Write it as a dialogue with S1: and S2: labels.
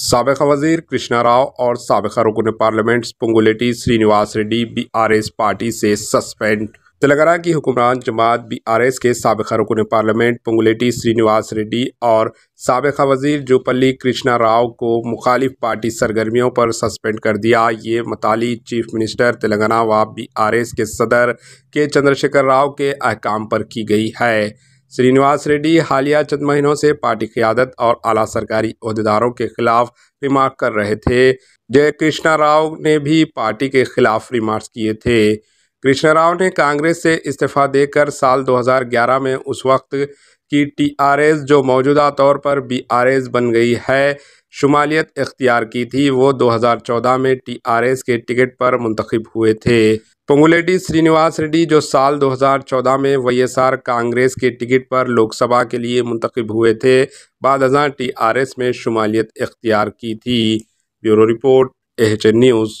S1: सबका वजीर कृष्णा राव और सबका रुकन parliament Ponguleti Srinivas Reddy BRS party से सस्पेंड तेलंगाना की हुक्मरान जमात बीआरएस के सबका रुकन पार्लियामेंट पुंगुलेटी श्रीनिवास रेड्डी और सबका वजीर जोपल्ली कृष्णा राव को मुखालिफ पार्टी सरगर्मियों पर सस्पेंड कर दिया ये मताली चीफ मिनिस्टर तेलंगाना व एस के सदर के चंद्रशेखर राव के अहकाम पर की गई है श्रीनिवास रेड्डी हालिया चंद महीनों से पार्टी क्यादत और आला सरकारी अहदेदारों के खिलाफ रिमार्क कर रहे थे जय कृष्णा राव ने भी पार्टी के खिलाफ रिमार्क किए थे कृष्णा राव ने कांग्रेस से इस्तीफा देकर साल 2011 में उस वक्त की टीआरएस जो मौजूदा तौर पर बीआरएस बन गई है शुमालियत इख्तियार की थी वो 2014 में टीआरएस के टिकट पर मुंतखब हुए थे पोंगुलेटी श्रीनिवास रेड्डी जो साल 2014 में वाईएसआर कांग्रेस के टिकट पर लोकसभा के लिए मुंतखब हुए थे बाद हजार टी आर एस में शुमालियत इख्तियार की थी ब्यूरो रिपोर्ट एच न्यूज़